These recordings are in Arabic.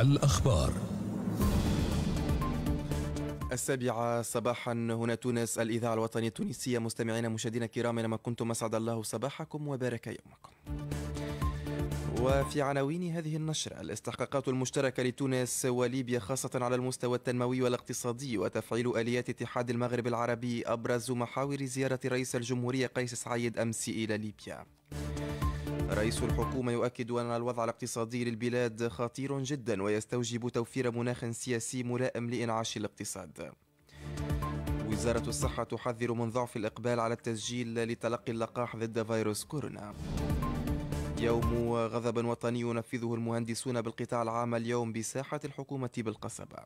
الأخبار السابعة صباحا هنا تونس الإذاعة الوطنية التونسية مستمعينا مشاهدينا الكرام أينما كنتم أسعد الله صباحكم وبارك يومكم وفي عناوين هذه النشرة الاستحقاقات المشتركة لتونس وليبيا خاصة على المستوى التنموي والاقتصادي وتفعيل آليات اتحاد المغرب العربي أبرز محاور زيارة رئيس الجمهورية قيس سعيد أمس إلى ليبيا رئيس الحكومة يؤكد أن الوضع الاقتصادي للبلاد خطير جدا ويستوجب توفير مناخ سياسي ملائم لإنعاش الاقتصاد وزارة الصحة تحذر من ضعف الإقبال على التسجيل لتلقي اللقاح ضد فيروس كورونا يوم غضب وطني ينفذه المهندسون بالقطاع العام اليوم بساحة الحكومة بالقصبة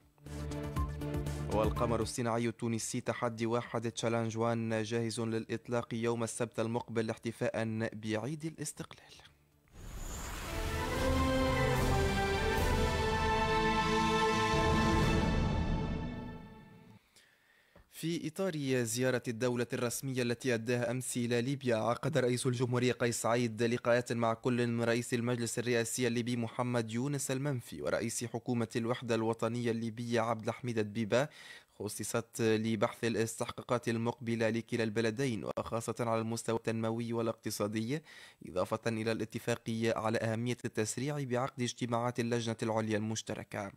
والقمر الصناعي التونسي تحدي واحد تشالنج وان جاهز للإطلاق يوم السبت المقبل احتفاء بعيد الاستقلال في إطار زيارة الدولة الرسمية التي أداها أمس إلى ليبيا عقد رئيس الجمهورية قيس عيد لقاءات مع كل من رئيس المجلس الرئاسي الليبي محمد يونس المنفي ورئيس حكومة الوحدة الوطنية الليبية عبد الحميد الدبيبة خصصت لبحث الاستحقاقات المقبلة لكلا البلدين وخاصة على المستوى التنموي والاقتصادي إضافة إلى الاتفاق على أهمية التسريع بعقد اجتماعات اللجنة العليا المشتركة.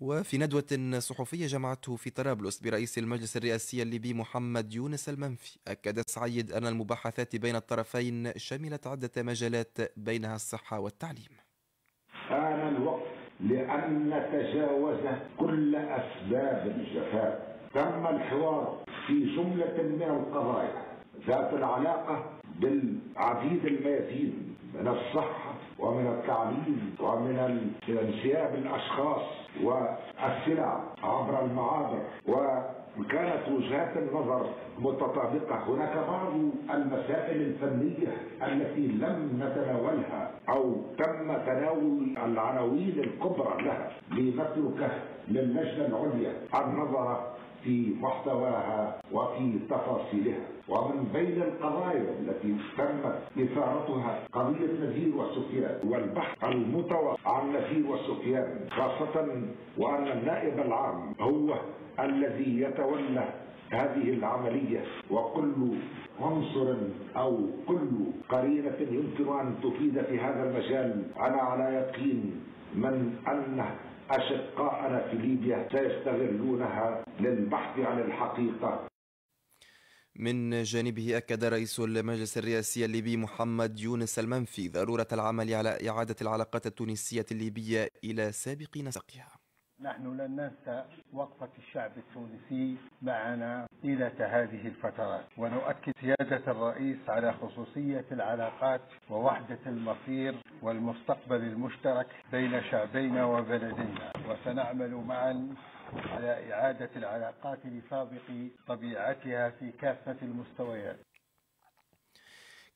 وفي ندوة صحفية جمعته في طرابلس برئيس المجلس الرئاسي الليبي محمد يونس المنفي أكد سعيد أن المباحثات بين الطرفين شملت عدة مجالات بينها الصحة والتعليم حان الوقت لأن نتجاوز كل أسباب الجفاف تم الحوار في جملة من القضايا ذات العلاقة بالعديد الميادين من الصحة ومن التعليم ومن انسياب الاشخاص والسلع عبر المعابر وكانت وجهات النظر متطابقة هناك بعض المسائل الفنية التي لم نتناولها أو تم تناول العناوين الكبرى لها لنتركه للجنة العليا النظر في محتواها وفي تفاصيلها ومن بين القضايا التي تمت إثارتها قضية نذير وسفيان والبحث المتواصل عن نذير وسفيان خاصة وأن النائب العام هو الذي يتولى هذه العملية وكل عنصر أو كل قرينة يمكن أن تفيد في هذا المجال أنا على يقين من أن أشقاءنا في ليبيا سيستغلونها للبحث عن الحقيقة من جانبه أكد رئيس المجلس الرئاسي الليبي محمد يونس المنفي ضرورة العمل على إعادة العلاقات التونسية الليبية إلى سابق نسقها نحن لن ننسى وقفة الشعب التونسي معنا طيلة هذه الفترات ونؤكد سيادة الرئيس على خصوصية العلاقات ووحدة المصير والمستقبل المشترك بين شعبينا وبلدنا وسنعمل معا على إعادة العلاقات لسابق طبيعتها في كافة المستويات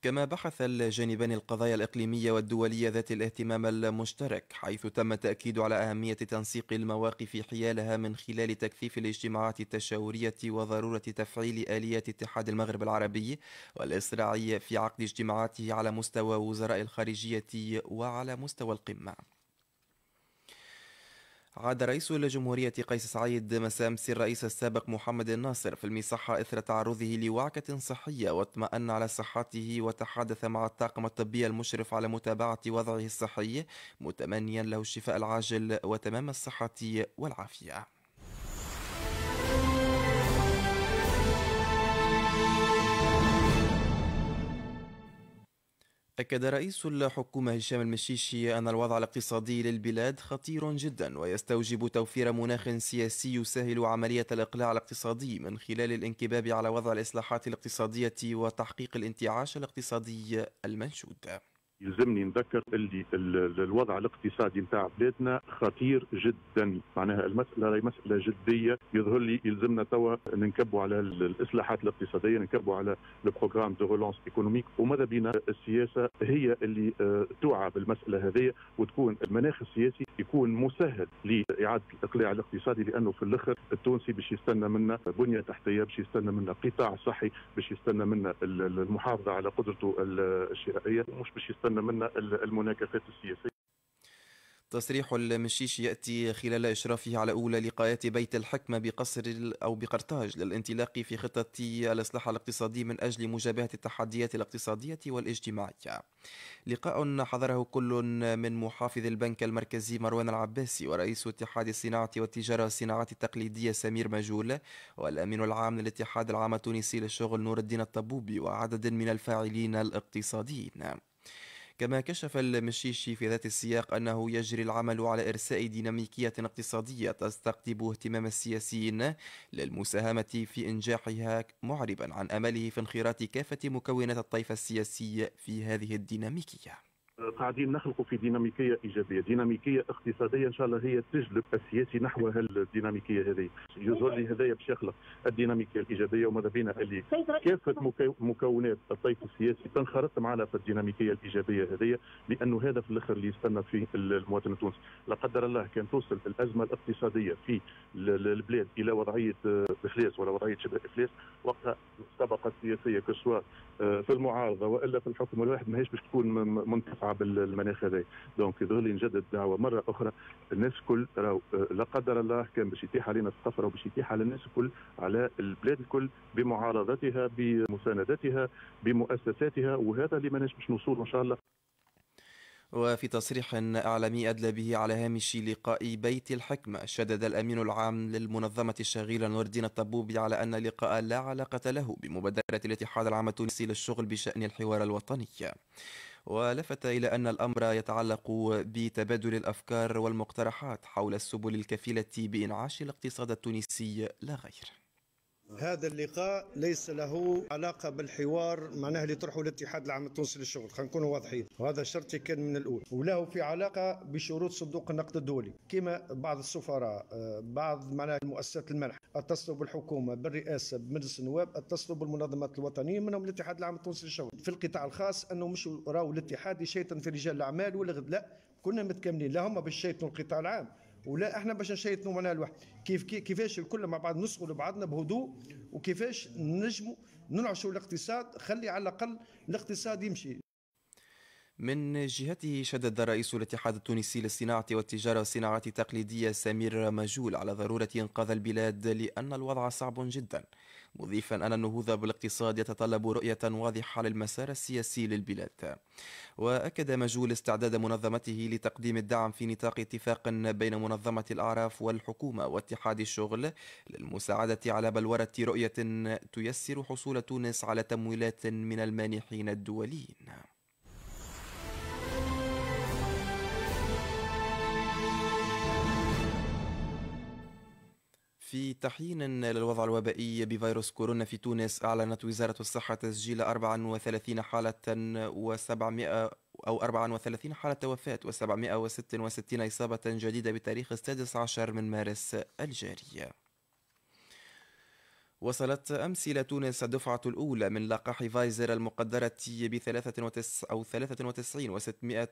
كما بحث الجانبان القضايا الإقليمية والدولية ذات الاهتمام المشترك حيث تم التأكيد على أهمية تنسيق المواقف حيالها من خلال تكثيف الاجتماعات التشاورية وضرورة تفعيل آليات اتحاد المغرب العربي والإسراع في عقد اجتماعاته على مستوى وزراء الخارجية وعلى مستوى القمة عاد رئيس الجمهورية قيس سعيد مساء الرئيس السابق محمد الناصر في المصحة إثر تعرضه لوعكة صحية واطمأن على صحته وتحدث مع الطاقم الطبي المشرف على متابعة وضعه الصحي متمنيا له الشفاء العاجل وتمام الصحة والعافية أكد رئيس الحكومة هشام المشيشي أن الوضع الاقتصادي للبلاد خطير جدا ويستوجب توفير مناخ سياسي يسهل عملية الإقلاع الاقتصادي من خلال الانكباب على وضع الإصلاحات الاقتصادية وتحقيق الانتعاش الاقتصادي المنشود يلزمني نذكر اللي الوضع الاقتصادي نتاع بلادنا خطير جدا معناها المساله هي مساله جديه يظهر لي يلزمنا توا ننكبوا على الاصلاحات الاقتصاديه ننكبوا على البروغرام دو رولونس ايكونوميك وماذا بينا السياسه هي اللي آه، توعى بالمساله هذه وتكون المناخ السياسي يكون مسهل لاعاده الاقلاع الاقتصادي لانه في الاخر التونسي باش يستنى منا بنيه تحتيه باش يستنى منا قطاع صحي باش يستنى منا المحافظه على قدرته الشرائيه مش باش يستنى تستنى منا المناكفات السياسيه تصريح المشيش يأتي خلال إشرافه على أولى لقاءات بيت الحكمة بقصر أو بقرطاج للانطلاق في خطة الإصلاح الاقتصادي من أجل مجابهة التحديات الاقتصادية والاجتماعية لقاء حضره كل من محافظ البنك المركزي مروان العباسي ورئيس اتحاد الصناعة والتجارة والصناعات التقليدية سمير مجول والأمين العام للاتحاد العام التونسي للشغل نور الدين الطبوبي وعدد من الفاعلين الاقتصاديين كما كشف المشيشي في ذات السياق أنه يجري العمل على إرساء ديناميكية اقتصادية تستقطب اهتمام السياسيين للمساهمة في إنجاحها معربا عن أمله في انخراط كافة مكونات الطيف السياسي في هذه الديناميكية قاعدين نخلقوا في ديناميكيه ايجابيه، ديناميكيه اقتصاديه ان شاء الله هي تجلب السياسي نحو هالديناميكية هذه، يظهر لي هذايا باش يخلق الديناميكيه الايجابيه وماذا بينا اللي كافه مكونات الطيف السياسي تنخرط معنا في الديناميكيه الايجابيه هذه لانه هذا في الاخر اللي يستنى فيه المواطن التونسي، لا قدر الله كان توصل الازمه الاقتصاديه في البلاد الى وضعيه آه، افلاس ولا وضعيه شبه افلاس، وقتها الطبقه السياسيه كسوا آه، في المعارضه والا في الحكم الواحد ماهيش باش تكون منتفعه الشعب المناخ هذا دونك لي نجدد دعوه مره اخرى الناس الكل راهو لا قدر الله كان باش يتيح علينا السفر وباش يتيح على الناس الكل على البلاد الكل بمعارضتها بمساندتها بمؤسساتها وهذا اللي ماناش باش نوصل ان شاء الله وفي تصريح إعلامي أدلى به على هامش لقاء بيت الحكمة شدد الأمين العام للمنظمة الشغيلة نور الدين الطبوبي على أن اللقاء لا علاقة له بمبادرة الاتحاد العام التونسي للشغل بشأن الحوار الوطني ولفت إلى أن الأمر يتعلق بتبادل الأفكار والمقترحات حول السبل الكفيلة بإنعاش الاقتصاد التونسي لا غير هذا اللقاء ليس له علاقة بالحوار معناه اللي طرحه الاتحاد العام التونسي للشغل خلينا نكونوا واضحين وهذا شرطي كان من الأول وله في علاقة بشروط صندوق النقد الدولي كما بعض السفراء آه، بعض معناه مؤسسات المنح اتصلوا بالحكومة بالرئاسة بمجلس النواب اتصلوا بالمنظمات الوطنية منهم الاتحاد العام التونسي للشغل في القطاع الخاص أنه مش راهو الاتحاد يشيطن في رجال الأعمال ولا لا كنا متكاملين لا هما بالشيطن القطاع العام ولا احنا باش نشيطوا معناها الواحد كيف كيفاش الكل مع بعض نسقوا لبعضنا بهدوء وكيفاش نجموا ننعشوا الاقتصاد خلي على الاقل الاقتصاد يمشي من جهته شدد رئيس الاتحاد التونسي للصناعة والتجارة والصناعات التقليدية سمير مجول على ضرورة إنقاذ البلاد لأن الوضع صعب جدا مضيفا أن النهوض بالاقتصاد يتطلب رؤية واضحة للمسار السياسي للبلاد وأكد مجول استعداد منظمته لتقديم الدعم في نطاق اتفاق بين منظمة الأعراف والحكومة واتحاد الشغل للمساعدة على بلورة رؤية تيسر حصول تونس على تمويلات من المانحين الدوليين في تحيين للوضع الوبائي بفيروس كورونا في تونس أعلنت وزارة الصحة تسجيل 34 حالة و700 أو 34 حالة وفاة و766 إصابة جديدة بتاريخ السادس عشر من مارس الجاري وصلت أمس إلى تونس الدفعة الأولى من لقاح فايزر المقدرة ب 93 أو 93 و 600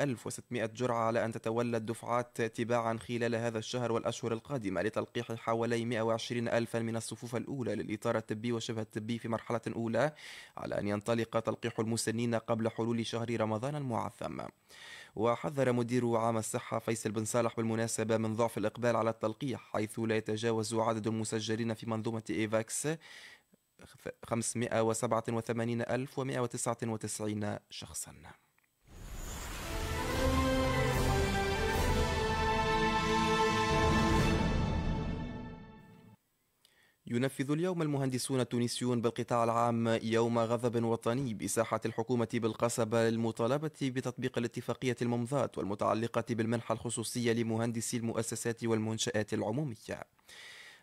أو جرعة على أن تتولى الدفعات تباعا خلال هذا الشهر والأشهر القادمة لتلقيح حوالي 120 ألفا من الصفوف الأولى للإطار الطبي وشبه الطبي في مرحلة أولى على أن ينطلق تلقيح المسنين قبل حلول شهر رمضان المعظم. وحذر مدير عام الصحة فيصل بن صالح بالمناسبة من ضعف الإقبال على التلقيح حيث لا يتجاوز عدد المسجلين في منظومة إيفاكس 587199 شخصاً ينفذ اليوم المهندسون التونسيون بالقطاع العام يوم غضب وطني بساحة الحكومة بالقصبة للمطالبة بتطبيق الاتفاقية الممضاة والمتعلقة بالمنحة الخصوصية لمهندسي المؤسسات والمنشآت العمومية.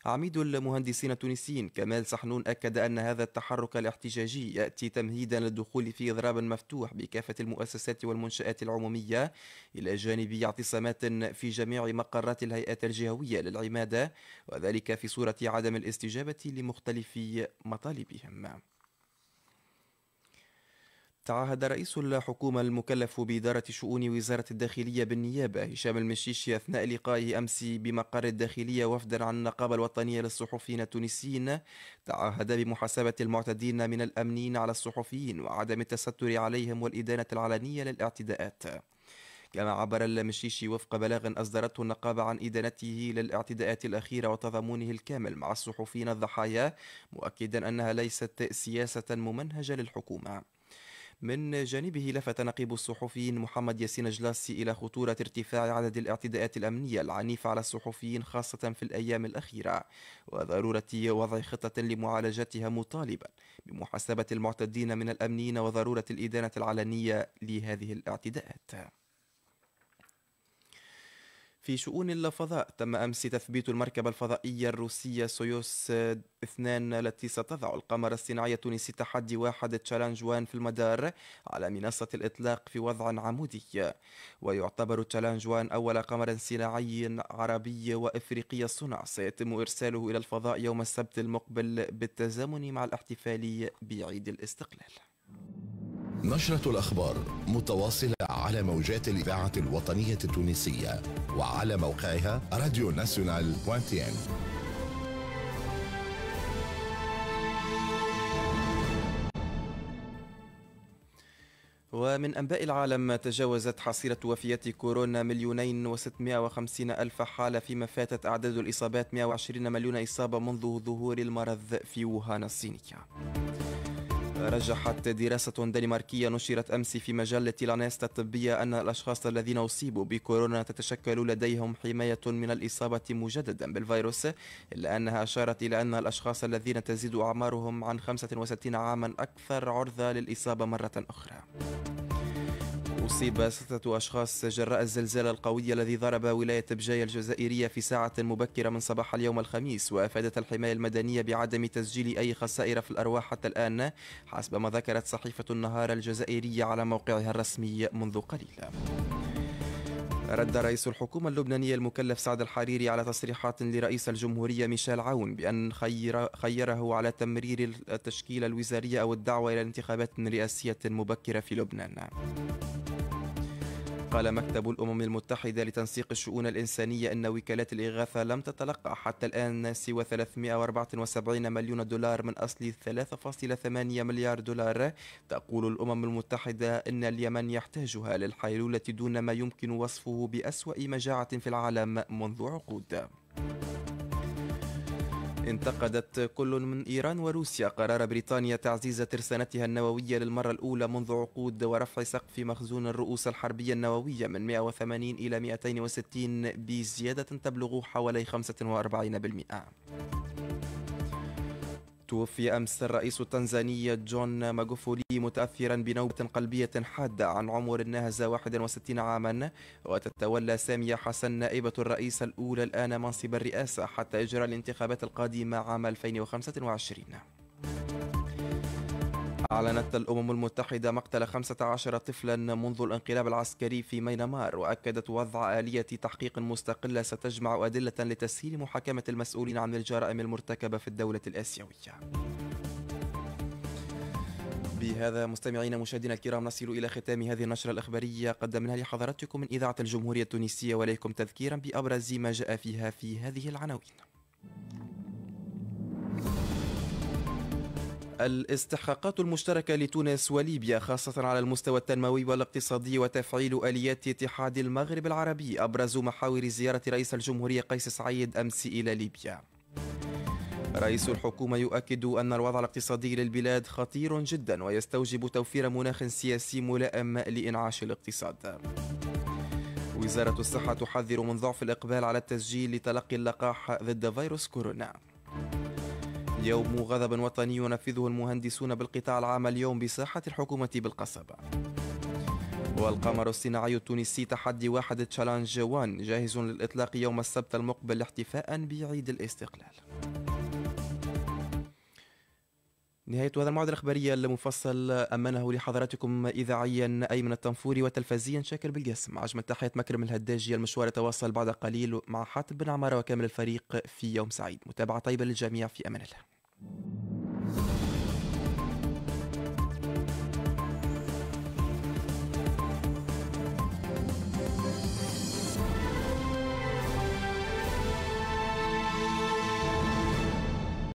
عميد المهندسين التونسيين كمال سحنون أكد أن هذا التحرك الاحتجاجي يأتي تمهيدا للدخول في إضراب مفتوح بكافة المؤسسات والمنشآت العمومية إلى جانب اعتصامات في جميع مقرات الهيئات الجهوية للعمادة وذلك في صورة عدم الاستجابة لمختلف مطالبهم تعهد رئيس الحكومة المكلف بإدارة شؤون وزارة الداخلية بالنيابة هشام المشيشي أثناء لقائه أمس بمقر الداخلية وفدا عن النقابة الوطنية للصحفيين التونسيين تعهد بمحاسبة المعتدين من الأمنيين على الصحفيين وعدم التستر عليهم والإدانة العلنية للاعتداءات كما عبر المشيشي وفق بلاغ أصدرته النقابة عن إدانته للاعتداءات الأخيرة وتضامنه الكامل مع الصحفيين الضحايا مؤكدا أنها ليست سياسة ممنهجة للحكومة من جانبه لفت نقيب الصحفيين محمد ياسين جلاسي إلى خطورة ارتفاع عدد الاعتداءات الأمنية العنيفة على الصحفيين خاصة في الأيام الأخيرة وضرورة وضع خطة لمعالجتها مطالبا بمحاسبة المعتدين من الأمنيين وضرورة الإدانة العلنية لهذه الاعتداءات في شؤون الفضاء تم أمس تثبيت المركبة الفضائية الروسية سويوس 2 التي ستضع القمر الصناعي التونسي تحدي واحد تشالنج وان في المدار على منصة الإطلاق في وضع عمودي ويعتبر تشالنج وان أول قمر صناعي عربي وإفريقي الصنع سيتم إرساله إلى الفضاء يوم السبت المقبل بالتزامن مع الاحتفال بعيد الاستقلال نشرة الأخبار متواصلة على موجات الإذاعة الوطنية التونسية وعلى موقعها راديو ناسيونال بوانتين ومن أنباء العالم تجاوزت حصيلة وفيات كورونا مليونين وستمائة وخمسين ألف حالة فيما فاتت أعداد الإصابات 120 مليون إصابة منذ ظهور المرض في ووهان الصينية رجحت دراسة دنماركية نشرت أمس في مجلة لانيست الطبية أن الأشخاص الذين أصيبوا بكورونا تتشكل لديهم حماية من الإصابة مجددا بالفيروس إلا أنها أشارت إلى أن الأشخاص الذين تزيد أعمارهم عن 65 عاما أكثر عرضة للإصابة مرة أخرى. أصيب ستة أشخاص جراء الزلزال القوي الذي ضرب ولاية بجاية الجزائرية في ساعة مبكرة من صباح اليوم الخميس وأفادت الحماية المدنية بعدم تسجيل أي خسائر في الأرواح حتى الآن حسب ما ذكرت صحيفة النهار الجزائرية على موقعها الرسمي منذ قليل رد رئيس الحكومة اللبنانية المكلف سعد الحريري على تصريحات لرئيس الجمهورية ميشيل عون بأن خير خيره على تمرير التشكيلة الوزارية أو الدعوة إلى انتخابات رئاسية مبكرة في لبنان. قال مكتب الأمم المتحدة لتنسيق الشؤون الإنسانية أن وكالات الإغاثة لم تتلقى حتى الآن سوى 374 مليون دولار من أصل 3.8 مليار دولار تقول الأمم المتحدة أن اليمن يحتاجها للحيلولة دون ما يمكن وصفه بأسوأ مجاعة في العالم منذ عقود انتقدت كل من إيران وروسيا قرار بريطانيا تعزيز ترسانتها النووية للمرة الأولى منذ عقود ورفع سقف مخزون الرؤوس الحربية النووية من 180 إلى 260 بزيادة تبلغ حوالي 45% توفي أمس الرئيس التنزاني جون ماغوفولي متأثرا بنوبة قلبية حادة عن عمر ناهز 61 عاما وتتولى سامية حسن نائبة الرئيس الأولى الآن منصب الرئاسة حتى إجراء الانتخابات القادمة عام 2025 أعلنت الأمم المتحدة مقتل 15 طفلا منذ الانقلاب العسكري في مينمار وأكدت وضع آلية تحقيق مستقلة ستجمع أدلة لتسهيل محاكمة المسؤولين عن الجرائم المرتكبة في الدولة الآسيوية بهذا مستمعينا مشاهدينا الكرام نصل الى ختام هذه النشره الاخباريه قدمناها لحضراتكم من اذاعه الجمهوريه التونسيه واليكم تذكيرا بابرز ما جاء فيها في هذه العناوين. الاستحقاقات المشتركة لتونس وليبيا خاصة على المستوى التنموي والاقتصادي وتفعيل آليات اتحاد المغرب العربي أبرز محاور زيارة رئيس الجمهورية قيس سعيد أمس إلى ليبيا رئيس الحكومة يؤكد أن الوضع الاقتصادي للبلاد خطير جدا ويستوجب توفير مناخ سياسي ملائم لإنعاش الاقتصاد وزارة الصحة تحذر من ضعف الإقبال على التسجيل لتلقي اللقاح ضد فيروس كورونا يوم غضب وطني ينفذه المهندسون بالقطاع العام اليوم بساحة الحكومة بالقصبة والقمر الصناعي التونسي تحدي واحد تشالنج وان جاهز للإطلاق يوم السبت المقبل احتفاء بعيد الاستقلال نهاية هذا الموعد الإخباري المفصل أمنه لحضراتكم إذاعيا أيمن الطنفوري وتلفزيا شاكر بالجسم عجم تحية مكرم الهداجي المشوار يتواصل بعد قليل مع حاتم بن عمارة وكامل الفريق في يوم سعيد متابعة طيبة للجميع في أمان الله